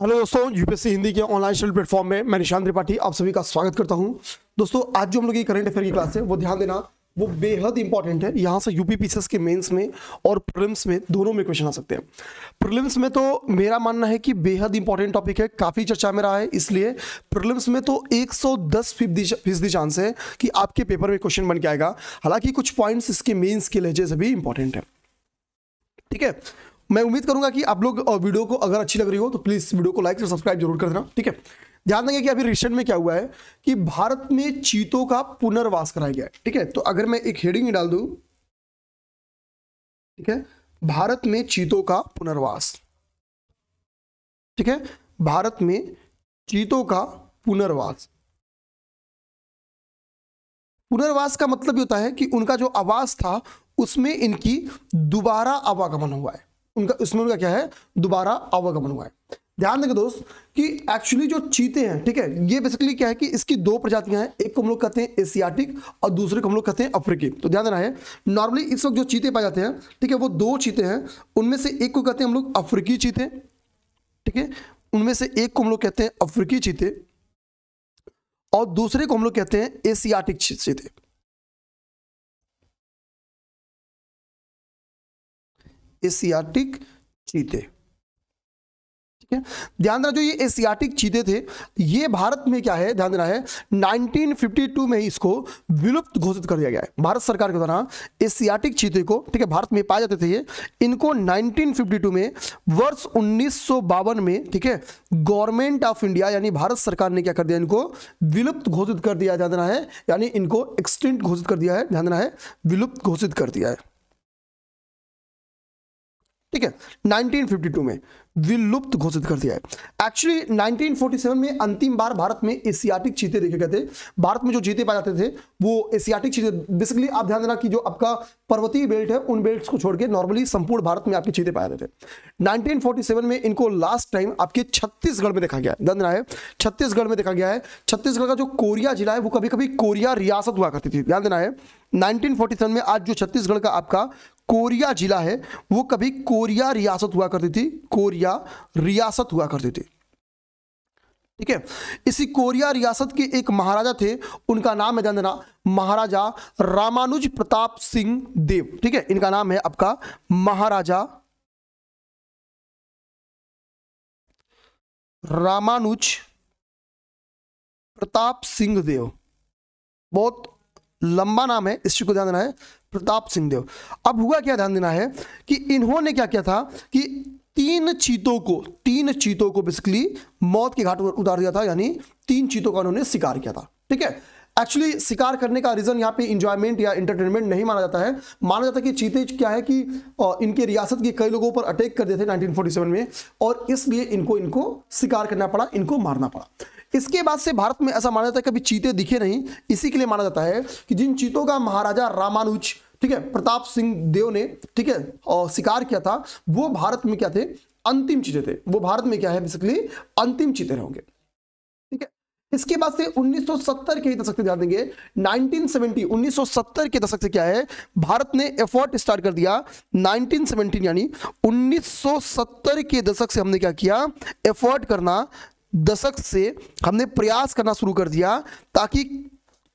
Hello दोस्तों UPSC Hindi के online study platform में मैं निशान त्रिपाठी आप सभी का स्वागत करता हूं दोस्तों आज जो हम लोग की करंट अफेयर की क्लास है वो ध्यान देना वो बेहद इंपॉर्टेंट है यहाँ से यूपी पीसीएस के मेंस में और प्रिलिम्स में दोनों में क्वेश्चन आ सकते हैं प्रिलिम्स में तो मेरा मानना है कि बेहद इंपॉर्टेंट टॉपिक है काफ़ी चर्चा में रहा है इसलिए प्रिलिम्स में तो 110 फीसदी चांस है कि आपके पेपर में क्वेश्चन बन के आएगा हालांकि कुछ पॉइंट्स इसके मेन्स के लहजे से भी इंपॉर्टेंट है ठीक है मैं उम्मीद करूंगा कि आप लोग वीडियो को अगर अच्छी लग रही हो तो प्लीज़ वीडियो को लाइक और सब्सक्राइब जरूर कर देना ठीक है ध्यान देंगे कि अभी रिसेंट में क्या हुआ है कि भारत में चीतों का पुनर्वास कराया गया है ठीक है तो अगर मैं एक हेडिंग डाल दू ठीक है भारत में चीतों का पुनर्वास ठीक है भारत में चीतों का पुनर्वास पुनर्वास का मतलब ये होता है कि उनका जो आवास था उसमें इनकी दोबारा आवागमन हुआ है उनका उसमें उनका क्या है दोबारा आवागमन हुआ है ध्यान देंगे दोस्त कि एक्चुअली जो चीते हैं ठीक है ये बेसिकली क्या है कि इसकी दो प्रजातियां हैं एक को हम लोग कहते हैं एशियाटिक और दूसरे को हम लोग कहते हैं अफ्रीकी तो ध्यान देना है नॉर्मली इस वक्त जो चीते पाए जाते हैं ठीक है वो दो चीते हैं उनमें से एक को कहते हैं हम लोग अफ्रीकी चीते ठीक है उनमें से एक को हम लोग कहते हैं अफ्रीकी चीते और दूसरे को हम लोग कहते हैं एशियाटिक चीते एशियाटिक चीते ठीक है ध्यान देना जो ये एशियाटिक चीते थे ये भारत में क्या है ध्यान देना है 1952 में इसको विलुप्त घोषित कर दिया गया है भारत सरकार के द्वारा एशियाटिक चीते को ठीक है भारत में पाए जाते थे ये इनको 1952 में वर्ष उन्नीस में ठीक है गवर्नमेंट ऑफ इंडिया यानी भारत सरकार ने क्या कर दिया इनको विलुप्त घोषित कर दिया ध्यान देना है यानी इनको एक्सटेंट घोषित कर दिया है ध्यान देना है विलुप्त घोषित कर दिया है ठीक है 1952 में विलुप्त घोषित कर दिया है एक्चुअली 1947 में अंतिम बार भारत में एशियाटिक चीते देखे गए थे भारत में जो चीते पाए जाते थे वो एशियाटिक चीते बेसिकली आप ध्यान देना कि जो आपका पर्वतीय बेल्ट है उन बेल्ट को छोड़ के नॉर्मली संपूर्ण भारत में आपके चीते पाए जाते थे नाइनटीन में इनको लास्ट टाइम आपके छत्तीसगढ़ में देखा गया है ध्यान देना है छत्तीसगढ़ में देखा गया है छत्तीसगढ़ का जो कोरिया जिला है वो कभी कभी कोरिया रियासत हुआ करती थी ध्यान देना है 1947 में आज जो छत्तीसगढ़ का आपका कोरिया जिला है वो कभी कोरिया रियासत हुआ करती थी कोरिया रियासत हुआ करती थी ठीक है इसी कोरिया रियासत के एक महाराजा थे उनका नाम है ध्यान देना महाराजा रामानुज प्रताप सिंह देव ठीक है इनका नाम है आपका महाराजा रामानुज प्रताप सिंह देव बहुत लंबा नाम है इस चीज को ध्यान देना है प्रताप सिंह देव अब हुआ क्या ध्यान देना है कि इन्होंने क्या किया था कि तीन चीतों को तीन चीतों को बेसिकली मौत के घाट उतार दिया था यानी तीन चीतों का उन्होंने शिकार किया था ठीक है एक्चुअली शिकार करने का रीज़न यहाँ पे इंजॉयमेंट या इंटरटेनमेंट नहीं माना जाता है माना जाता है कि चीते क्या है कि इनके रियासत के कई लोगों पर अटैक कर देते थे 1947 में और इसलिए इनको इनको शिकार करना पड़ा इनको मारना पड़ा इसके बाद से भारत में ऐसा माना जाता है कभी चीते दिखे नहीं इसी के लिए माना जाता है कि जिन चीतों का महाराजा रामानुज ठीक है प्रताप सिंह देव ने ठीक है शिकार किया था वो भारत में क्या थे अंतिम चीते थे वो भारत में क्या है बेसिकली अंतिम चीते रहोगे ठीक है इसके बाद से 1970 के दशक से ध्यान देंगे 1970 1970 के दशक से क्या है भारत ने एफर्ट स्टार्ट कर दिया 1970 यानी 1970 के दशक से हमने क्या किया एफर्ट करना दशक से हमने प्रयास करना शुरू कर दिया ताकि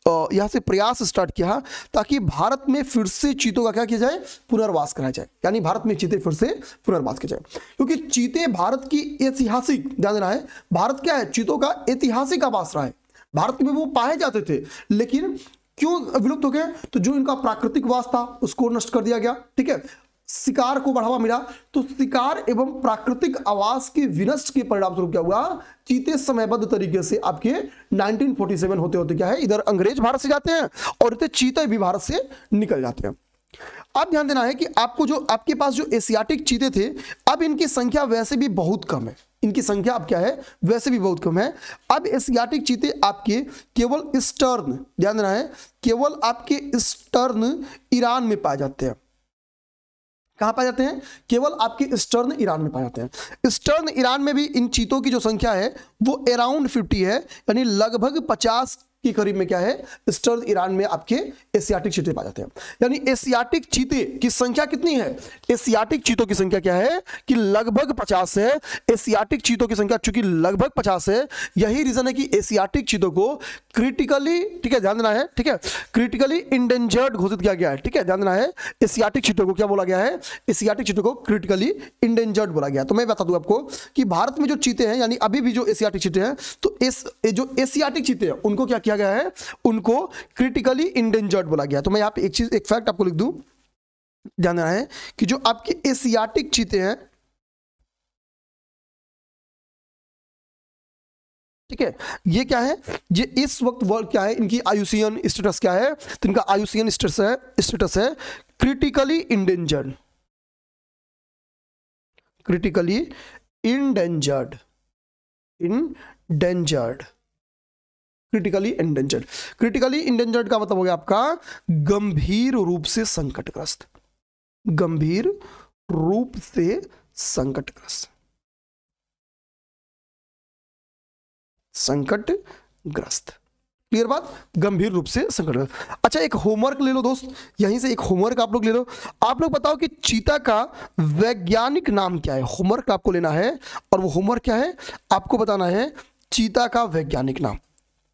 यहाँ से प्रयास स्टार्ट किया ताकि भारत में फिर से चीतों का क्या किया जाए पुनर्वास कराया जाए यानी भारत में चीते फिर से पुनर्वास किया जाए क्योंकि चीते भारत की ऐतिहासिक ध्यान देना है भारत क्या है चीतों का ऐतिहासिक आवास रहा है भारत में वो पाए जाते थे लेकिन क्यों विलुप्त हो गए तो जो इनका प्राकृतिक वास था उसको नष्ट कर दिया गया ठीक है शिकार को बढ़ावा मिला तो शिकार एवं प्राकृतिक आवास के विनष्ट के परिणाम स्वरूप क्या हुआ चीते समयबद्ध तरीके से आपके 1947 होते होते क्या है इधर अंग्रेज भारत से जाते हैं और इतने चीते भी भारत से निकल जाते हैं अब ध्यान देना है कि आपको जो आपके पास जो एशियाटिक चीते थे अब इनकी संख्या वैसे भी बहुत कम है इनकी संख्या अब क्या है वैसे भी बहुत कम है अब एशियाटिक चीते आपके केवल स्टर्न ध्यान देना है केवल आपके स्टर्न ईरान में पाए जाते हैं कहाँ पाए जाते हैं केवल आपके स्टर्न ईरान में पाए जाते हैं स्टर्न ईरान में भी इन चीतों की जो संख्या है वो अराउंड फिफ्टी है यानी लगभग पचास के करीब में क्या है ईस्टर्न ईरान में आपके एशियाटिक चीते पाए जाते हैं यानी एशियाटिक चीते की संख्या कितनी है एशियाटिक चीतों की संख्या क्या है कि लगभग पचास है एशियाटिक चीतों की संख्या चूंकि लगभग पचास है यही रीजन है कि एशियाटिक चीतों को क्रिटिकली ठीक है ध्यान देना है ठीक है क्रिटिकली इंडेंजर्ड घोषित किया गया है ठीक है ध्यान देना है एशियाटिक चीतों को क्या बोला गया है एशियाटिक चीतों को क्रिटिकली इंडेंजर्ड बोला गया तो मैं बता दू आपको कि भारत में जो चीते हैं यानी अभी भी जो एशियाटिक चीते हैं तो जो एशियाटिक चीते हैं उनको क्या किया गया है उनको क्रिटिकली इंडेंजर्ड बोला गया तो मैं यहाँ पे एक चीज एक फैक्ट आपको लिख दू ध्यान देना है कि जो आपके एशियाटिक चीते हैं ठीक है ये क्या है ये इस वक्त वर्ल्ड क्या है इनकी आयुसियन स्टेटस क्या है तो इनका आयुसियन स्टेटस है स्टेटस है critically endangered critically endangered endangered critically endangered critically endangered का मतलब हो गया आपका गंभीर रूप से संकटग्रस्त गंभीर रूप से संकटग्रस्त संकटग्रस्त क्लियर बात गंभीर रूप से संकटग्रस्त अच्छा एक होमवर्क ले लो दोस्त यहीं से एक होमवर्क आप लोग ले लो आप लोग बताओ कि चीता का वैज्ञानिक नाम क्या है होमवर्क आपको लेना है और वो होमवर्क क्या है आपको बताना है चीता का वैज्ञानिक नाम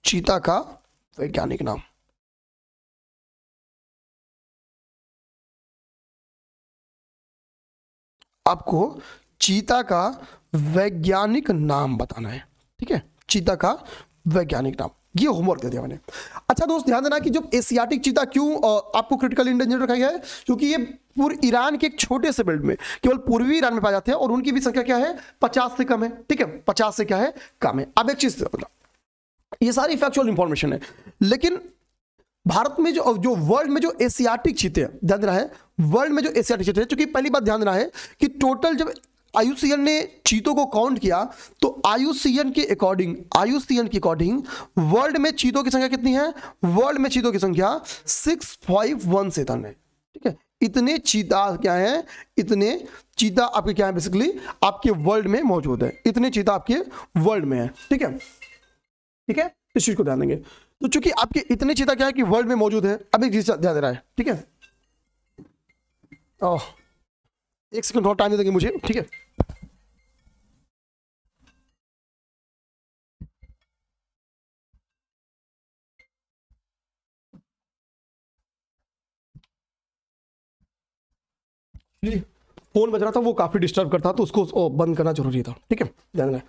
चीता का वैज्ञानिक नाम आपको चीता का वैज्ञानिक नाम बताना है ठीक है चीता का वैज्ञानिक नाम ये होमवर्क दे दिया मैंने अच्छा दोस्त ध्यान देना कि जब एशियाटिक चीता क्यों आपको क्रिटिकल इंडेंजर रखा गया है क्योंकि ये पूर्व ईरान के एक छोटे से बेल्ट में केवल पूर्वी ईरान में पाए जाते हैं और उनकी भी संख्या क्या है पचास से कम है ठीक है पचास से क्या है कम है अब एक चीज बताओ ये सारी फैक्चुअल इंफॉर्मेशन है लेकिन भारत में जो जो वर्ल्ड में जो एशियाटिक चीते हैं ध्यान रहा है वर्ल्ड में जो एशियाटिक चीते हैं क्योंकि पहली बात ध्यान रहा है कि टोटल जब आयुसीएन ने चीतों को काउंट किया तो आयुसीएन के अकॉर्डिंग आयुसीएन के अकॉर्डिंग वर्ल्ड में चीतों की संख्या कितनी है वर्ल्ड में चीतों की संख्या सिक्स फाइव वन सेवन है ठीक है इतने चीता क्या है इतने चीता आपके क्या है बेसिकली आपके वर्ल्ड में मौजूद है इतने चीता आपके वर्ल्ड में है ठीक है ठीक है इस चीज को ध्यान देंगे तो चूंकि आपके इतने चीता क्या है कि वर्ल्ड में मौजूद है अब एक चीज ध्यान दे रहा है ठीक है ओह एक सेकंड और टाइम दे देंगे मुझे ठीक है फोन बज रहा था वो काफी डिस्टर्ब करता तो उसको बंद करना जरूरी था ठीक है ध्यान रहा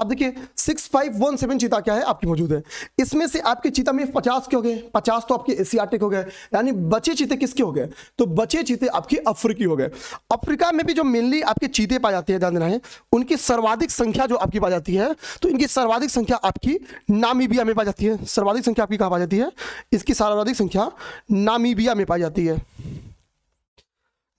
अब देखिए सिक्स फाइव वन सेवन चीता क्या है आपकी मौजूद है इसमें से आपके चीता में पचास के हो गए पचास तो आपके एशियाटिक हो गए यानी बचे चीते किसके हो गए तो बचे चीते आपके अफ्रीकी हो गए अफ्रीका में भी जो मेनली आपके चीते पाए जाते हैं ध्यान देना है उनकी सर्वाधिक संख्या जो आपकी पाई जाती है तो इनकी सर्वाधिक संख्या आपकी नामीबिया में पाई जाती है सर्वाधिक संख्या आपकी कहाँ पाई जाती है इसकी सर्वाधिक संख्या नामीबिया में पाई जाती है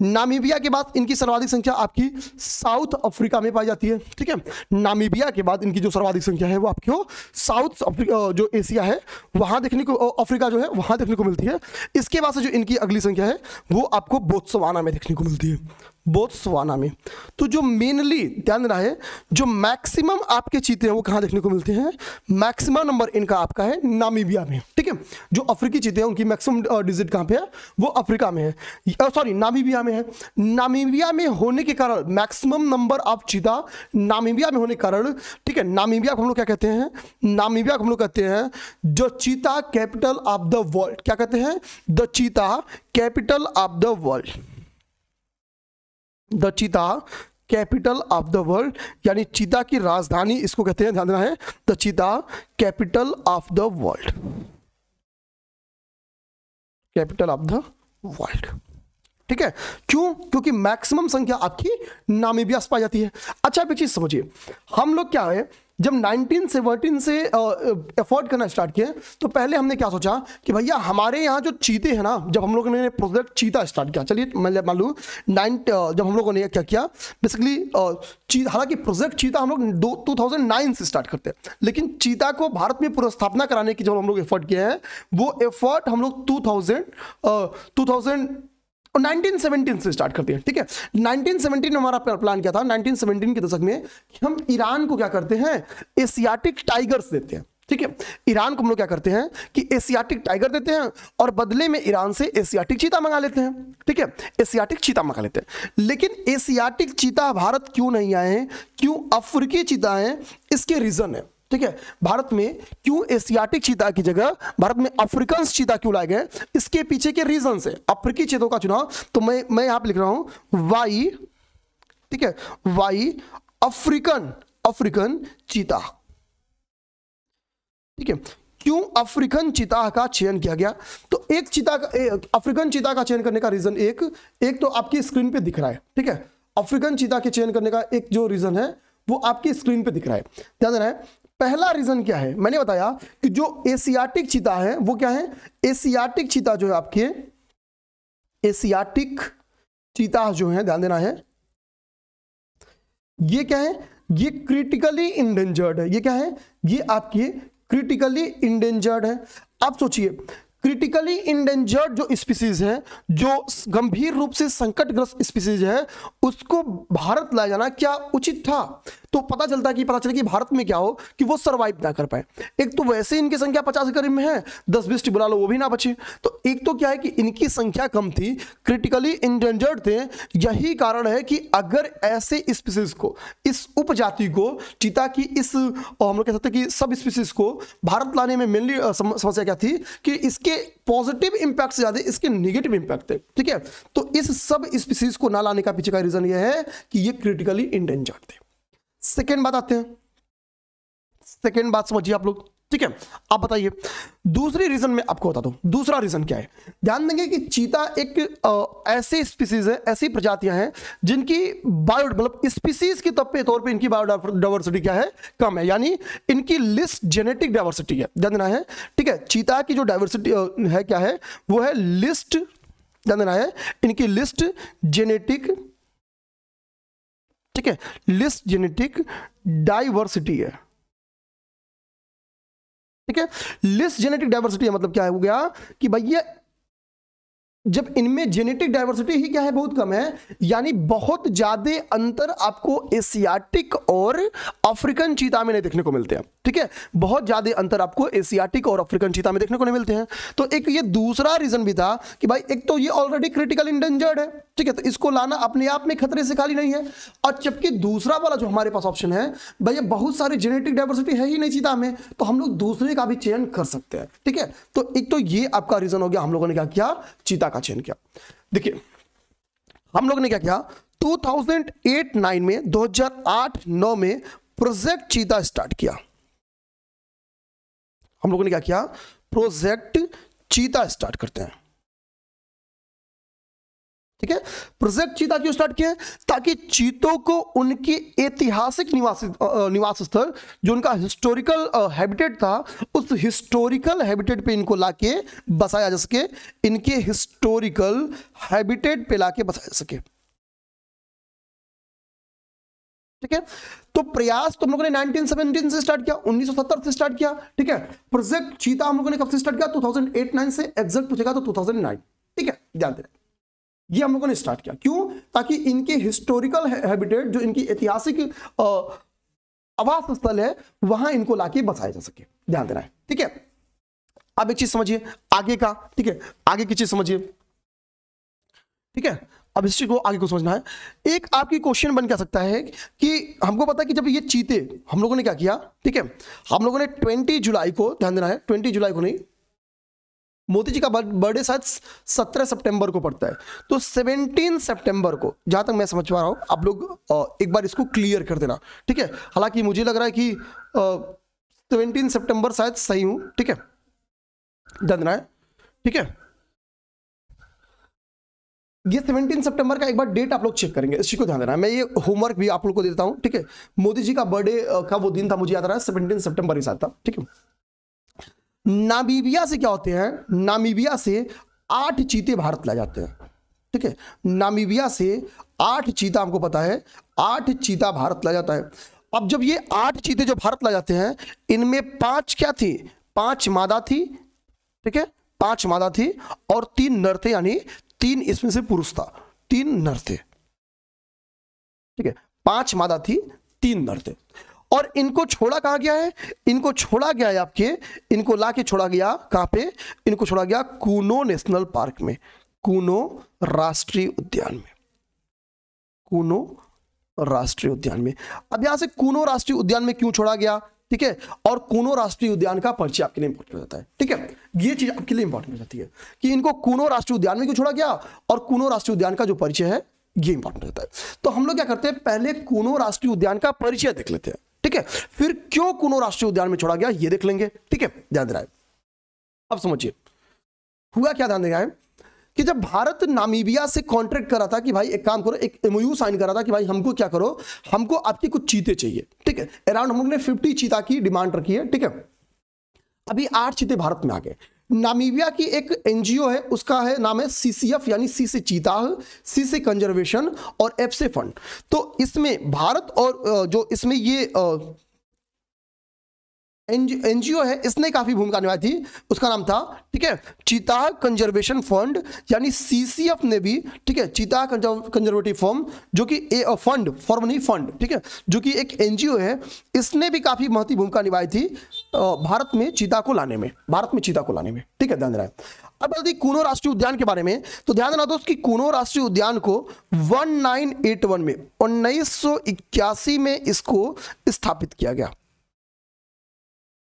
नामीबिया के बाद इनकी सर्वाधिक संख्या आपकी साउथ अफ्रीका में पाई जाती है ठीक है नामीबिया के बाद इनकी जो सर्वाधिक संख्या है वो आपकी हो साउथ अफ्रीका जो एशिया है वहां देखने को अफ्रीका जो है वहां देखने को मिलती है इसके बाद से जो इनकी अगली संख्या है वो आपको बोत्सवाना में देखने को मिलती है बोत्सवाना में तो जो मेनली ध्यान रहा है जो मैक्सिमम आपके चीते हैं वो कहाँ देखने को मिलते हैं मैक्सिमम नंबर इनका आपका है नामीबिया में ठीक है जो अफ्रीकी चीते हैं उनकी मैक्सिमम डिजिट कहाँ पे है वो अफ्रीका में है सॉरी नामीबिया में है नामीबिया में होने के कारण maximum number of cheetah Namibia में होने के कारण ठीक है नामीबिया को हम लोग क्या कहते हैं नामीबिया को हम लोग कहते हैं जो चीता कैपिटल ऑफ द वर्ल्ड क्या कहते हैं the cheetah capital of the world the cheetah capital of the world यानी चीता की राजधानी इसको कहते हैं ध्यान देना है the cheetah capital of the world capital of the world ठीक है क्यों क्योंकि मैक्सिमम संख्या आपकी नामीबिया से पाई जाती है अच्छा एक चीज समझिए हम लोग क्या है जब 1917 से एफोर्ड करना स्टार्ट किया तो पहले हमने क्या सोचा कि भैया हमारे यहाँ जो चीते हैं ना जब हम लोगों ने प्रोजेक्ट चीता स्टार्ट किया चलिए मैं मान लू नाइन जब हम लोगों ने क्या किया बेसिकली हालांकि प्रोजेक्ट चीता हम लोग दो टू थाउजेंड नाइन से स्टार्ट करते हैं लेकिन चीता को भारत में पुनस्थापना कराने की जो हम लोग एफर्ट किए हैं वो एफर्ट हम लोग टू थाउजेंड टू थाउजेंड और 1917 से स्टार्ट करते हैं ठीक है 1917 में हमारा प्लान क्या था 1917 के दशक में हम ईरान को क्या करते हैं एशियाटिक टाइगर्स देते हैं ठीक है ईरान को हम लोग क्या करते हैं कि एशियाटिक टाइगर देते हैं और बदले में ईरान से एशियाटिक चीता मंगा लेते हैं ठीक है एशियाटिक चीता मंगा लेते हैं लेकिन एशियाटिक चीता भारत क्यों नहीं आए हैं क्यों अफ्रीकी चीता है इसके रीजन है ठीक है भारत में क्यों एशियाटिक चीता की जगह भारत में अफ्रीकन चीता क्यों लाए गए इसके पीछे के रीजन है अफ्रीकी चीतों का चुनाव तो मैं मैं यहां पर लिख रहा हूं वाई ठीक है वाई अफ्रीकन अफ्रीकन चीता ठीक है क्यों अफ्रीकन चिता का चयन किया गया तो एक चिता का अफ्रीकन चिता का चयन करने का रीजन एक एक तो आपकी स्क्रीन पे दिख रहा है ठीक है अफ्रीकन चिता के चयन करने का एक जो रीजन है वो आपकी स्क्रीन पे दिख रहा है ध्यान देना है पहला रीजन क्या है मैंने बताया कि जो एशियाटिक चीता है वो क्या है एशियाटिक चीता जो है आपके एशियाटिक चीता जो है ध्यान देना है ये क्या है ये क्रिटिकली इंडेंजर्ड है ये क्या है ये आपके क्रिटिकली इंडेंजर्ड है आप सोचिए क्रिटिकली इंडेंजर्ड जो स्पीसीज है जो गंभीर रूप से संकटग्रस्त स्पीसीज है उसको भारत लाया जाना क्या उचित था तो पता चलता है कि पता चले कि भारत में क्या हो कि वो सर्वाइव ना कर पाए एक तो वैसे ही इनकी संख्या पचास के करीब में है दस बीस बुला लो वो भी ना बचे तो एक तो क्या है कि इनकी संख्या कम थी क्रिटिकली इंडेंजर्ड थे यही कारण है कि अगर ऐसे स्पीसीज को इस उपजाति को चीता की इस हम लोग कह सकते कि सब स्पीसीज को भारत लाने में मेनली समस्या क्या थी कि इसके पॉजिटिव इंपैक्ट से ज्यादा इसके निगेटिव इंपैक्ट है ठीक है तो इस सब स्पीसीज को ना लाने का पीछे का रीजन यह है कि ये क्रिटिकली इंडेंजर्ड थे सेकेंड बात आते हैं सेकेंड बात समझिए आप लोग ठीक है आप बताइए दूसरी रीजन में आपको बता दूं दूसरा रीजन क्या है ध्यान देंगे कि चीता एक आ, ऐसी स्पीसीज है ऐसी प्रजातियां हैं जिनकी बायो मतलब स्पीसीज के तब पे तौर पे इनकी बायोडाइवर्सिटी क्या है कम है यानी इनकी लिस्ट जेनेटिक डाइवर्सिटी है ध्यान देना है ठीक है चीता की जो डाइवर्सिटी है क्या है वो है लिस्ट ध्यान देना है इनकी लिस्ट जेनेटिक ठीक है लिस्ट जेनेटिक डाइवर्सिटी है ठीक है लिस्ट जेनेटिक डाइवर्सिटी मतलब क्या हो गया कि भैया जब इनमें जेनेटिक डाइवर्सिटी ही क्या है बहुत कम है यानी बहुत ज्यादा अंतर आपको एशियाटिक और अफ्रीकन चीता में नहीं देखने को मिलते हैं ठीक है बहुत ज्यादा अंतर आपको एशियाटिक और अफ्रीकन चीता में देखने को नहीं मिलते हैं तो एक ये दूसरा रीजन भी था कि भाई एक तो ये ऑलरेडी क्रिटिकल इंडेंजर्ड है ठीक है तो इसको लाना अपने आप में खतरे से खाली नहीं है और जबकि दूसरा वाला जो हमारे पास ऑप्शन है भैया बहुत सारी जेनेटिक डाइवर्सिटी है ही नहीं चीता में तो हम लोग दूसरे का भी चयन कर सकते हैं ठीक है तो एक तो ये आपका रीजन हो गया हम लोगों ने क्या किया चीता का चयन किया देखिए हम लोग ने क्या किया 2008-9 में 2008-9 में प्रोजेक्ट चीता स्टार्ट किया हम लोगों ने क्या किया प्रोजेक्ट चीता स्टार्ट करते हैं ठीक है प्रोजेक्ट चीता क्यों स्टार्ट किया ताकि चीतों को उनके ऐतिहासिक निवास निवास स्थल जो उनका हिस्टोरिकल हैबिटेट था उस हिस्टोरिकल हैबिटेट पे इनको लाके बसाया जा सके इनके हिस्टोरिकल हैबिटेट पे लाके बसाया जा सके ठीक है तो प्रयास तो हम लोगों ने 1917 से स्टार्ट किया 1970 से स्टार्ट किया ठीक है प्रोजेक्ट चीता हम लोगों ने कब से स्टार्ट किया टू थाउजेंड से एग्जैक्ट पूछेगा तो टू ठीक है ध्यान देना ये हम लोगों ने स्टार्ट किया क्यों ताकि इनके हिस्टोरिकल हैबिटेट जो इनकी ऐतिहासिक आवास स्थल है वहां इनको लाके बसाया जा सके ध्यान देना है ठीक है अब एक चीज समझिए आगे का ठीक है आगे की चीज समझिए ठीक है अब इस चीज को आगे को समझना है एक आपकी क्वेश्चन बन क्या सकता है कि हमको पता है कि जब ये चीते हम लोगों ने क्या किया ठीक है हम लोगों ने 20 जुलाई को ध्यान देना है 20 जुलाई को नहीं मोदी जी का बर्थडे शायद सत्रह सितंबर को पड़ता है तो सेवनटीन सितंबर को जहाँ तक मैं समझ पा रहा हूँ आप लोग एक बार इसको क्लियर कर देना ठीक है हालांकि मुझे लग रहा है कि सेवनटीन सितंबर शायद सही हूँ ठीक है धंधना है ठीक है ये 17 सितंबर का एक बार डेट आप लोग चेक करेंगे इसी को ध्यान देना मैं ये होमवर्क भी आप लोग को देता हूँ ठीक है मोदी जी का बर्थडे का वो दिन था मुझे याद रहा है सेवनटीन सितंबर ही साथ था ठीक है नामीबिया से क्या होते हैं नामीबिया से आठ चीते भारत ला जाते हैं ठीक है नामीबिया से आठ चीता हमको पता है आठ चीता भारत ला जाता है अब जब ये आठ चीते जो भारत ला जाते हैं इनमें पांच क्या थी पांच मादा थी ठीक है पांच मादा थी और तीन नर थे यानी तीन इसमें से पुरुष था तीन नर थे ठीक है पांच मादा थी तीन नर थे और इनको छोड़ा कहा गया है इनको छोड़ा गया है आपके इनको ला के छोड़ा गया कहाँ पे इनको छोड़ा गया कूनो नेशनल पार्क में कूनो राष्ट्रीय उद्यान में कूनो राष्ट्रीय उद्यान में अब यहां से कूनो राष्ट्रीय उद्यान में क्यों छोड़ा गया ठीक है और कूनो राष्ट्रीय उद्यान का पर्ची आपके लिए इंपॉर्टेंट हो जाता है ठीक है ये चीज आपके लिए इंपॉर्टेंट हो जाती है कि इनको कूनो राष्ट्रीय उद्यान में क्यों छोड़ा गया और कूनो राष्ट्रीय उद्यान का जो परिचय है ये इंपॉर्टेंट होता है तो हम लोग क्या करते हैं पहले कूनो राष्ट्रीय उद्यान का परिचय देख लेते हैं ठीक है फिर क्यों कुनो राष्ट्रीय उद्यान में छोड़ा गया ये देख लेंगे ठीक है ध्यान देना अब समझिए हुआ क्या ध्यान देना कि जब भारत नामीबिया से कॉन्ट्रैक्ट करा था कि भाई एक काम करो एक एमओयू साइन करा था कि भाई हमको क्या करो हमको आपकी कुछ चीते चाहिए ठीक है अराउंड हम लोग ने फिफ्टी चीता की डिमांड रखी है ठीक है अभी आठ चीते भारत में आ गए नामीबिया की एक एनजीओ है उसका है नाम है सीसीएफ यानी सी से चीता सी से कंजर्वेशन और एफ से फंड तो इसमें भारत और जो इसमें ये एनजीओ है इसने काफ़ी भूमिका निभाई थी उसका नाम था ठीक है चीता कंजर्वेशन फंड यानी सीसीएफ ने भी ठीक है चीता कंजर्वेटिव फॉर्म जो कि ए फंड फॉर्म नहीं फंड ठीक है जो कि एक एनजीओ है इसने भी काफ़ी महत्वपूर्ण भूमिका निभाई थी भारत में चीता को लाने में भारत में चीता को लाने में ठीक है ध्यान देना अब यदि कूनो राष्ट्रीय उद्यान के बारे में तो ध्यान देना दोस्त की कूनो राष्ट्रीय उद्यान को वन में उन्नीस में इसको स्थापित किया गया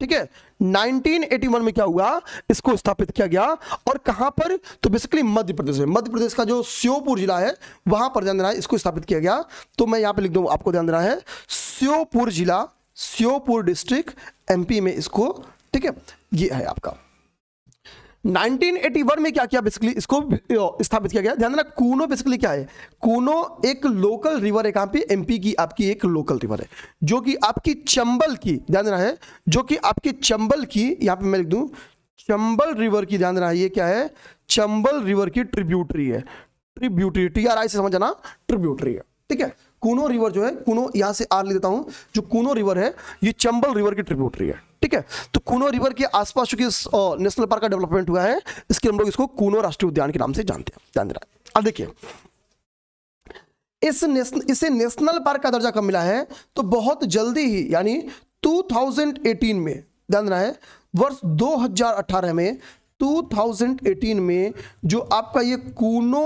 ठीक है 1981 में क्या हुआ इसको स्थापित किया गया और कहां पर तो बेसिकली मध्य प्रदेश में मध्य प्रदेश का जो श्योपुर जिला है वहां पर ध्यान देना है इसको स्थापित किया गया तो मैं यहां पे लिख दूं आपको ध्यान देना है श्योपुर जिला श्योपुर डिस्ट्रिक्ट एमपी में इसको ठीक है ये है आपका 1981 में क्या किया बेसिकली इसको स्थापित किया गया ध्यान देना कूनो बेसिकली क्या है कूनो एक लोकल रिवर है कहां पे एमपी की आपकी एक लोकल रिवर है जो कि आपकी चंबल की ध्यान देना है जो कि आपकी चंबल की यहाँ पे मैं लिख दू चंबल रिवर की ध्यान देना है ये क्या है चंबल रिवर की ट्रिब्यूटरी है ट्रिब्यूटरी टी आर आई से समझना ट्रिब्यूटरी है ठीक है कूनो रिवर जो है कूनो यहाँ से आर लिख देता हूं जो कूनो रिवर है ये चंबल रिवर की ट्रिब्यूटरी है ठीक है तो कूनो रिवर के आसपास चूंकि नेशनल पार्क का डेवलपमेंट हुआ है इसके हम लोग इसको कूनो राष्ट्रीय उद्यान के नाम से जानते हैं ध्यान देना अब देखिए इस नेशन, इसे नेशनल पार्क का दर्जा कब मिला है तो बहुत जल्दी ही यानी 2018 में ध्यान देना है वर्ष 2018 में 2018 में जो आपका ये कूनो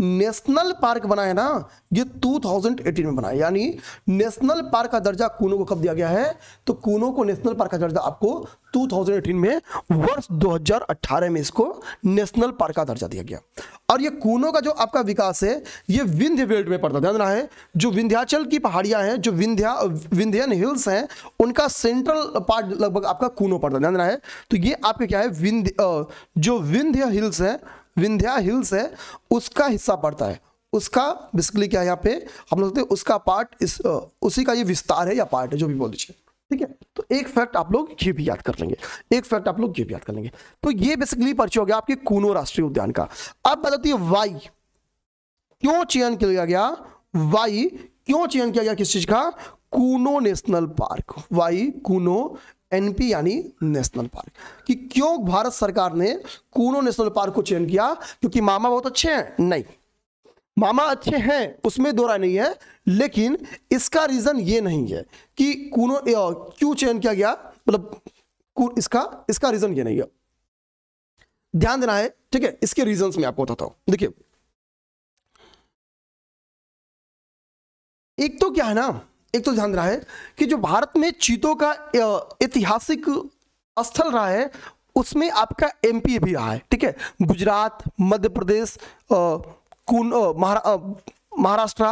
नेशनल पार्क बना है ना ये 2018 में बना है यानी नेशनल पार्क का दर्जा कूनो को कब दिया गया है तो कूनो को नेशनल पार्क का दर्जा आपको 2018 में वर्ष 2018 में इसको नेशनल पार्क का दर्जा दिया गया और ये कूनो का जो आपका विकास है ये विंध्य बेल्ट में पड़ता है ध्यान रहा है जो विंध्याचल की पहाड़ियां हैं जो विंध्या विंध्यन हिल्स हैं उनका सेंट्रल पार्ट लगभग आपका कूनो पड़ता है ध्यान रहा है तो ये आपके क्या है विंध्य जो विंध्य हिल्स हैं विंध्या हिल्स है उसका हिस्सा पड़ता है उसका बेसिकली क्या है यहाँ पे हम लोग उसका पार्ट इस उसी का ये विस्तार है या पार्ट है जो भी बोल दीजिए ठीक है तो एक फैक्ट आप लोग ये भी याद कर लेंगे एक फैक्ट आप लोग ये भी याद कर लेंगे तो ये बेसिकली पर्ची हो गया आपके कूनो राष्ट्रीय उद्यान का अब बताती है वाई क्यों चयन किया गया वाई क्यों चयन किया गया किस चीज का Kuno national park why Kuno NP यानी नेशनल पार्क कि क्यों भारत सरकार ने कूनो नेशनल पार्क को चयन किया क्योंकि मामा बहुत अच्छे हैं नहीं मामा अच्छे हैं उसमें दो राय नहीं है लेकिन इसका रीजन ये नहीं है कि कूनो क्यों चयन किया गया मतलब इसका इसका रीजन ये नहीं है ध्यान देना है ठीक है इसके रीजन में आपको बताता हूं देखिए एक तो क्या है ना एक तो ध्यान रहा है कि जो भारत में चीतों का ऐतिहासिक स्थल रहा है उसमें आपका एमपी भी रहा है ठीक है गुजरात मध्य प्रदेश कुन महारा महाराष्ट्र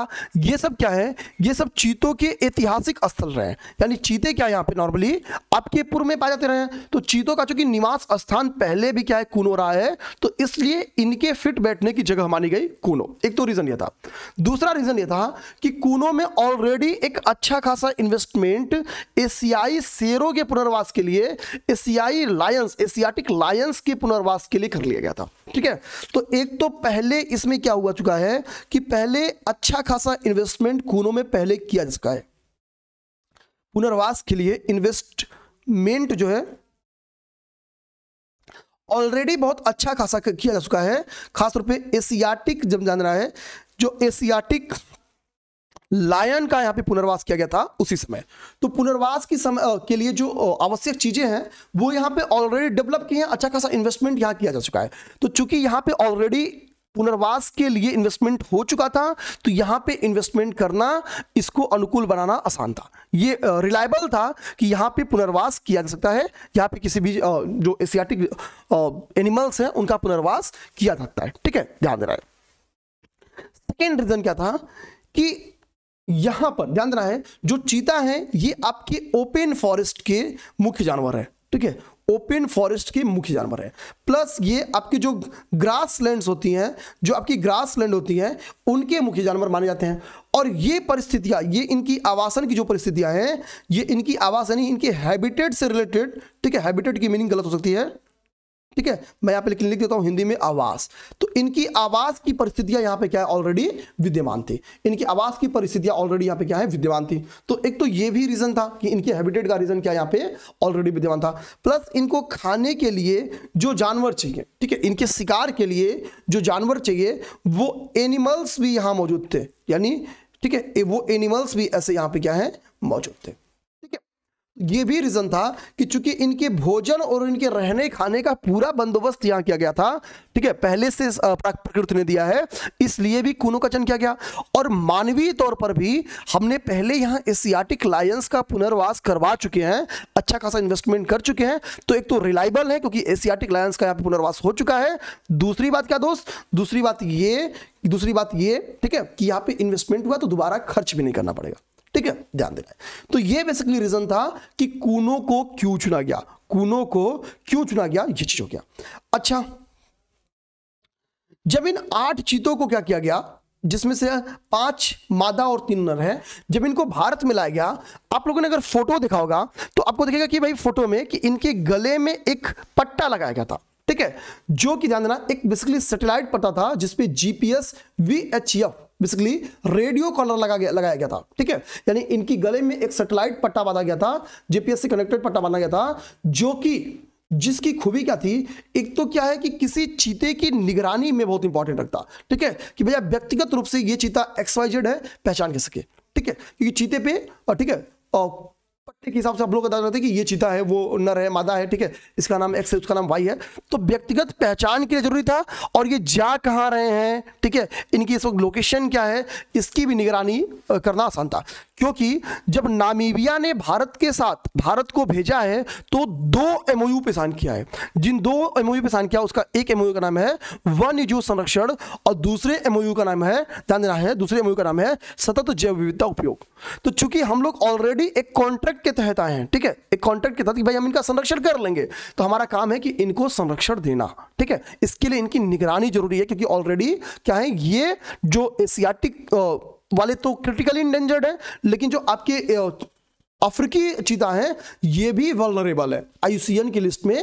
ये सब क्या है ये सब चीतों के ऐतिहासिक स्थल रहे हैं यानी चीते क्या यहाँ पे नॉर्मली आपके पूर्व में पाए जाते रहे हैं तो चीतों का चूंकि निवास स्थान पहले भी क्या है कुनो रहा है तो इसलिए इनके फिट बैठने की जगह मानी गई कुनो एक तो रीजन ये था दूसरा रीजन ये था कि कुनो में ऑलरेडी एक अच्छा खासा इन्वेस्टमेंट एशियाई शेरों के पुनर्वास के लिए एशियाई लायंस एशियाटिक लायंस के पुनर्वास के लिए कर लिया गया था ठीक है तो एक तो पहले इसमें क्या हुआ चुका है कि पहले अच्छा खासा इन्वेस्टमेंट कूनों में पहले किया जा सका है पुनर्वास के लिए इन्वेस्टमेंट जो है ऑलरेडी बहुत अच्छा खासा किया जा चुका है खासतौर पे एशियाटिक जब जान रहा है जो एशियाटिक लायन का यहाँ पे पुनर्वास किया गया था उसी समय तो पुनर्वास की समय के लिए जो आवश्यक चीजें हैं वो यहाँ पे ऑलरेडी डेवलप की हैं अच्छा खासा इन्वेस्टमेंट यहाँ किया जा चुका है तो चूंकि यहाँ पे ऑलरेडी पुनर्वास के लिए इन्वेस्टमेंट हो चुका था तो यहां पे इन्वेस्टमेंट करना इसको अनुकूल बनाना आसान था ये रिलायबल था कि यहां पे पुनर्वास किया जा सकता है यहां पे किसी भी जो एशियाटिक एनिमल्स हैं उनका पुनर्वास किया जाता है ठीक है ध्यान देना है सेकेंड रीजन क्या था कि यहां पर ध्यान देना है जो चीता है ये आपके ओपन फॉरेस्ट के मुख्य जानवर है ठीक है ओपन फॉरेस्ट की मुख्य जानवर है प्लस ये आपकी जो ग्रास लैंड होती हैं जो आपकी ग्रास लैंड होती हैं उनके मुख्य जानवर माने जाते हैं और ये परिस्थितियां ये इनकी आवासन की जो परिस्थितियां हैं ये इनकी आवासन इनके हैबिटेट से रिलेटेड ठीक है हैबिटेट की मीनिंग गलत हो सकती है ठीक है मैं यहाँ पे लिख लिख देता हूँ हिंदी में आवास तो इनकी आवास की परिस्थितियां यहाँ पे क्या है ऑलरेडी विद्यमान थी इनकी आवास की परिस्थितियां ऑलरेडी यहाँ पे क्या है विद्यमान थी तो एक तो ये भी रीजन था कि इनके हैबिटेट का रीजन क्या यहाँ पे ऑलरेडी विद्यमान था प्लस इनको खाने के लिए जो जानवर चाहिए ठीक है इनके शिकार के लिए जो जानवर चाहिए वो एनिमल्स भी यहाँ मौजूद थे यानी ठीक है वो एनिमल्स भी ऐसे यहाँ पे क्या है मौजूद थे ये भी रीज़न था कि चूंकि इनके भोजन और इनके रहने खाने का पूरा बंदोबस्त यहां किया गया था ठीक है पहले से प्रकृति ने दिया है इसलिए भी कुनो का चयन किया गया और मानवीय तौर पर भी हमने पहले यहां एशियाटिक लायंस का पुनर्वास करवा चुके हैं अच्छा खासा इन्वेस्टमेंट कर चुके हैं तो एक तो रिलायबल है क्योंकि एशियाटिक लायंस का यहां पर पुनर्वास हो चुका है दूसरी बात क्या दोस्त दूसरी बात ये दूसरी बात ये ठीक है कि यहां पर इन्वेस्टमेंट हुआ तो दोबारा खर्च भी नहीं करना पड़ेगा ठीक है ध्यान देना है तो ये बेसिकली रीजन था कि कूनो को क्यों चुना गया कूनो को क्यों चुना गया ये चीज हो गया अच्छा जब इन आठ चीतों को क्या किया गया जिसमें से पांच मादा और तीन नर हैं जब इनको भारत में लाया गया आप लोगों ने अगर फोटो देखा होगा तो आपको दिखेगा कि भाई फोटो में कि इनके गले में एक पट्टा लगाया गया था ठीक है जो कि ध्यान देना एक बेसिकली सैटेलाइट पट्टा था जिसपे GPS V H F basically radio collar लगा गया लगाया गया था ठीक है यानी इनकी गले में एक सेटेलाइट पट्टा बांधा गया था जेपीएस से कनेक्टेड पट्टा बांधा गया था जो कि जिसकी खूबी क्या थी एक तो क्या है कि किसी चीते की निगरानी में बहुत इंपॉर्टेंट रखता ठीक है कि भैया व्यक्तिगत रूप से ये चीता एक्सवाइजेड है पहचान के सके ठीक है क्योंकि चीते पे ठीक है पट्टी के हिसाब से आप लोग बता लगाते हैं कि ये चीता है वो नर है मादा है ठीक है इसका नाम एक्स है उसका नाम वाई है तो व्यक्तिगत पहचान के लिए जरूरी था और ये जा कहाँ रहे हैं ठीक है इनकी इस वक्त लोकेशन क्या है इसकी भी निगरानी करना आसान था क्योंकि जब नामीबिया ने भारत के साथ भारत को भेजा है तो दो एमओयू पे साइन किया है जिन दो एमओयू पे साइन किया उसका एक एमओयू का नाम है वन्य जीव संरक्षण और दूसरे एमओयू का नाम है ध्यान देना है दूसरे एमओयू का नाम है सतत जैव विविधता उपयोग तो चूंकि हम लोग ऑलरेडी एक कॉन्ट्रैक्ट कॉन्ट्रैक्ट के तहत आए हैं ठीक है एक कॉन्ट्रैक्ट के तहत कि भाई हम इनका संरक्षण कर लेंगे तो हमारा काम है कि इनको संरक्षण देना ठीक है इसके लिए इनकी निगरानी जरूरी है क्योंकि ऑलरेडी क्या है ये जो एशियाटिक वाले तो क्रिटिकली इंडेंजर्ड है लेकिन जो आपके अफ्रीकी चीता है ये भी वलनरेबल है आयुसीन की लिस्ट में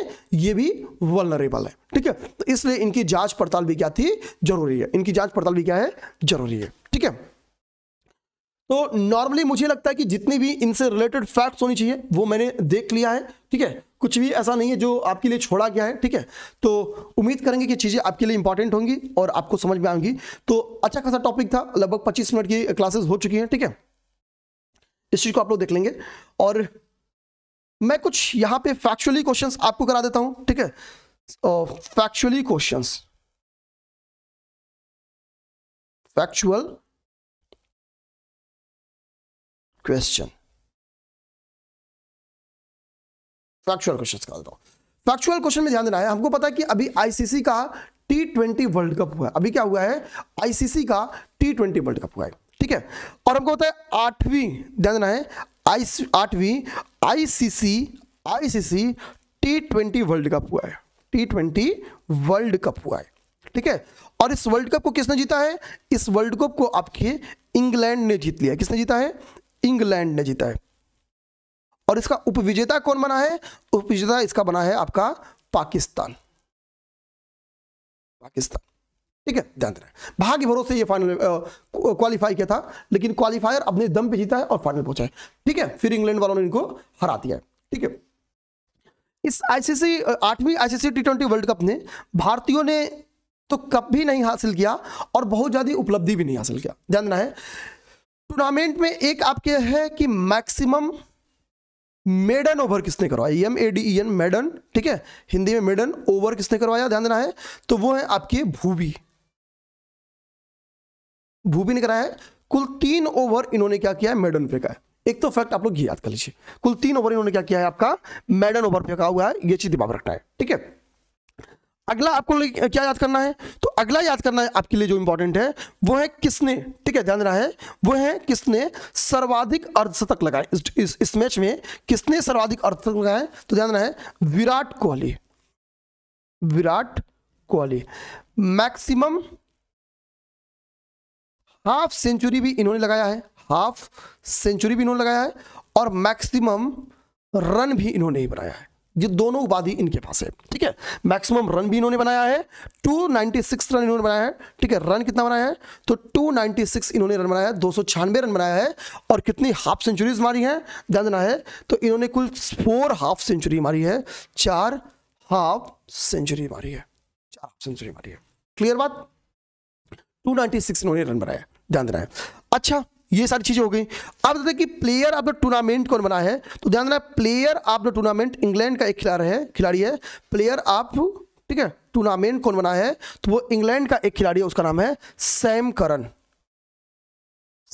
ये भी वलनरेबल है ठीक है तो इसलिए इनकी जांच पड़ताल भी क्या थी जरूरी है इनकी जांच पड़ताल भी क्या है जरूरी है ठीक है तो नॉर्मली मुझे लगता है कि जितनी भी इनसे रिलेटेड फैक्ट्स होनी चाहिए वो मैंने देख लिया है ठीक है कुछ भी ऐसा नहीं है जो आपके लिए छोड़ा गया है ठीक है तो उम्मीद करेंगे कि चीज़ें आपके लिए इंपॉर्टेंट होंगी और आपको समझ में आएंगी तो अच्छा खासा टॉपिक था लगभग पच्चीस मिनट की क्लासेस हो चुकी हैं ठीक है इस चीज़ को आप लोग देख लेंगे और मैं कुछ यहाँ पे फैक्चुअली क्वेश्चन आपको करा देता हूँ ठीक है factually question factual question. Factual question का बताओ Factual question में ध्यान देना है हमको पता है कि अभी ICC का T20 World Cup हुआ है अभी क्या हुआ है ICC का T20 World Cup हुआ है ठीक है और हमको पता है आठवीं ध्यान देना है आठवीं ICC ICC T20 World Cup हुआ है T20 World Cup हुआ है ठीक है और इस वर्ल्ड कप को किसने जीता है इस वर्ल्ड कप को आपके इंग्लैंड ने जीत लिया किसने जीता है इंग्लैंड ने जीता है और इसका उपविजेता कौन बना है उपविजेता इसका बना है आपका पाकिस्तान पाकिस्तान ठीक है ध्यान देना भाग्य भरोसे ये फाइनल क्वालिफाई किया था लेकिन क्वालिफायर अपने दम पे जीता है और फाइनल पहुंचा है ठीक है फिर इंग्लैंड वालों ने इनको हरा दिया है ठीक है इस आईसीसी आठवीं ICC T twenty world cup ने भारतीयों ने तो कप भी नहीं हासिल किया और बहुत ज्यादा उपलब्धि भी नहीं हासिल किया ध्यान देना है टूर्नामेंट में एक आपके है कि मैक्सिमम मेडन ओवर किसने करवाया M A D E N maiden ठीक है हिंदी में मेडन ओवर किसने करवाया ध्यान देना है तो वो है आपकी भूबी भूबी ने कराया है कुल तीन ओवर इन्होंने क्या किया है मेडन फेंका है एक तो फैक्ट आप लोग याद कर लीजिए कुल तीन ओवर इन्होंने क्या किया है आपका मेडन ओवर फेंका हुआ है ये चीज दिमाग रखना है ठीक है अगला आपको क्या याद करना है तो अगला याद करना है आपके लिए जो इंपॉर्टेंट है वो है किसने ठीक है ध्यान रहा है वो है किसने सर्वाधिक अर्धशतक लगाए इस, इस, इस मैच में किसने सर्वाधिक अर्धशतक लगाए तो ध्यान रहा है Virat Kohli Virat Kohli maximum half century भी इन्होंने लगाया है हाफ सेंचुरी भी इन्होंने लगाया है और मैक्सिमम रन भी इन्होंने ही बनाया है ये दोनों उपाधि इनके पास है ठीक है मैक्सिमम रन भी इन्होंने बनाया है 296 रन इन्होंने बनाया है ठीक है रन कितना बनाया है तो 296 इन्होंने रन बनाया है दो रन बनाया है और कितनी हाफ सेंचुरीज मारी हैं ध्यान देना है तो इन्होंने कुल फोर हाफ सेंचुरी मारी है चार हाफ सेंचुरी मारी है चार हाफ सेंचुरी मारी है क्लियर बात टू इन्होंने रन बनाया ध्यान देना है अच्छा ये सारी चीज़ें हो गई देखते हैं कि प्लेयर ऑफ द टूर्नामेंट कौन बना है तो ध्यान देना player of the tournament England का एक खिलाड़ी है खिलाड़ी है प्लेयर ऑफ ठीक है टूर्नामेंट कौन बना है तो वो इंग्लैंड का एक खिलाड़ी है उसका नाम है Sam Curran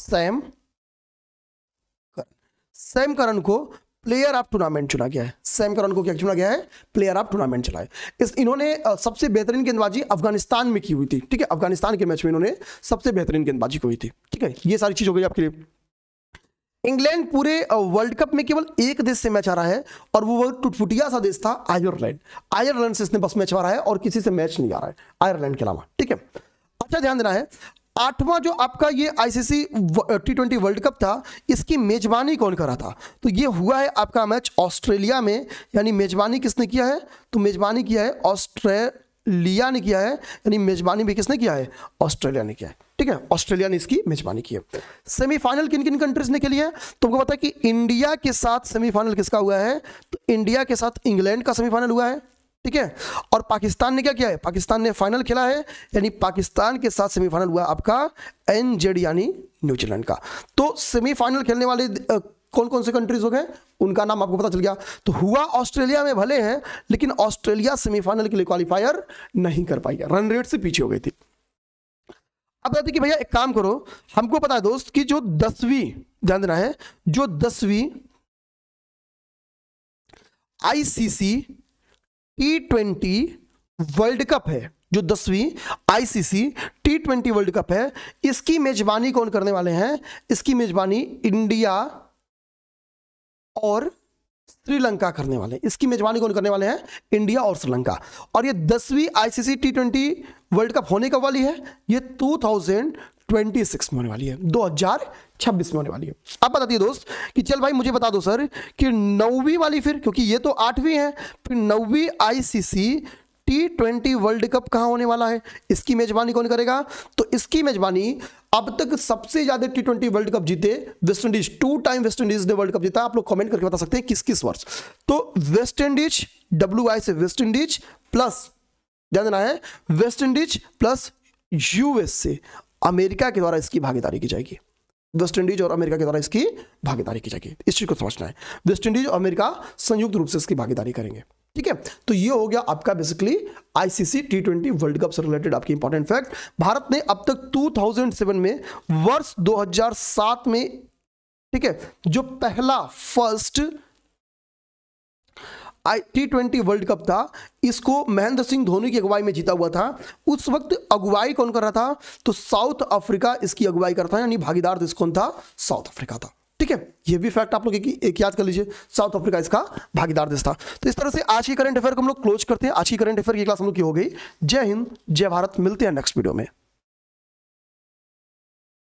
Sam Curran Sam Curran को प्लेयर ऑफ टूर्नामेंट चुना गया है सैम करन को क्या चुना गया है प्लेयर ऑफ टूर्नामेंट चला है इस इन्होंने सबसे बेहतरीन गेंदबाजी अफगानिस्तान में की हुई थी ठीक है अफगानिस्तान के मैच में इन्होंने सबसे बेहतरीन गेंदबाजी की हुई थी ठीक है ये सारी चीज हो गई आपके लिए इंग्लैंड पूरे वर्ल्ड कप में केवल एक देश से मैच आ रहा है और वो बहुत टुटफुटिया सा देश था आयरलैंड आयरलैंड से इसने बस मैच आ रहा है और किसी से मैच नहीं आ रहा है आयरलैंड के अलावा ठीक है अच्छा ध्यान देना है आठवां जो आपका ये ICC T twenty world Cup था इसकी मेजबानी कौन करा था तो ये हुआ है आपका मैच ऑस्ट्रेलिया में यानी मेजबानी किसने किया है तो मेजबानी किया है ऑस्ट्रेलिया ने किया है यानी मेजबानी भी किसने किया है ऑस्ट्रेलिया ने किया है ठीक है ऑस्ट्रेलिया ने इसकी मेजबानी की है सेमीफाइनल किन किन कंट्रीज ने के लिए आपको पता है कि इंडिया के साथ सेमीफाइनल किसका हुआ है तो इंडिया के साथ इंग्लैंड का सेमीफाइनल हुआ है ठीक है और पाकिस्तान ने क्या किया है पाकिस्तान ने फाइनल खेला है यानी पाकिस्तान के साथ सेमीफाइनल हुआ आपका एन यानी न्यूजीलैंड का तो सेमीफाइनल खेलने वाले कौन कौन से कंट्रीज हो गए उनका नाम आपको पता चल गया तो हुआ ऑस्ट्रेलिया में भले हैं लेकिन ऑस्ट्रेलिया सेमीफाइनल के लिए क्वालिफायर नहीं कर पाई है रन रेट से पीछे हो गई थी अब बताते कि भैया एक काम करो हमको पता है दोस्त कि जो दसवीं ध्यान देना है जो दसवीं ICC T twenty world Cup है जो दसवीं ICC T twenty world Cup है इसकी मेजबानी कौन करने वाले हैं इसकी मेजबानी इंडिया और श्रीलंका करने वाले इसकी मेजबानी कौन करने वाले हैं इंडिया और श्रीलंका और ये दसवीं ICC T twenty world Cup होने कब वाली है ये 2026 में होने वाली है छब्बीस में होने वाली है आप बता दिए दोस्त कि चल भाई मुझे बता दो सर कि नौवीं वाली फिर क्योंकि ये तो आठवीं है फिर नौवीं ICC T twenty world Cup कहाँ होने वाला है इसकी मेजबानी कौन करेगा तो इसकी मेजबानी अब तक सबसे ज्यादा टी ट्वेंटी वर्ल्ड कप जीते West Indies two time West Indies ने वर्ल्ड कप जीता आप लोग कमेंट करके बता सकते हैं किस किस वर्ष तो वेस्ट इंडीज डब्ल्यू से वेस्ट इंडीज प्लस ध्यान देना है वेस्ट इंडीज प्लस यूएस से अमेरिका के द्वारा इसकी भागीदारी की जाएगी इंडीज और अमेरिका के द्वारा इसकी भागीदारी की जाएगी इस चीज़ को समझना है इंडीज और अमेरिका संयुक्त रूप से इसकी भागीदारी करेंगे ठीक है तो ये हो गया आपका basically ICC T twenty world Cup से रिलेटेड आपकी इंपॉर्टेंट फैक्ट भारत ने अब तक 2007 में वर्ष 2007 में ठीक है जो पहला first I T twenty world Cup था इसको महेंद्र सिंह धोनी की अगुवाई में जीता हुआ था उस वक्त अगुवाई कौन कर रहा था तो साउथ अफ्रीका इसकी अगुवाई कर रहा था यानी भागीदार देश कौन था साउथ अफ्रीका था ठीक है ये भी फैक्ट आप लोग एक, एक याद कर लीजिए साउथ अफ्रीका इसका भागीदार देश था तो इस तरह से आज की करंट अफेयर को हम लोग क्लोज करते हैं आज की करंट अफेयर की क्लास हम लोग की हो गई जय हिंद जय भारत मिलते हैं नेक्स्ट वीडियो में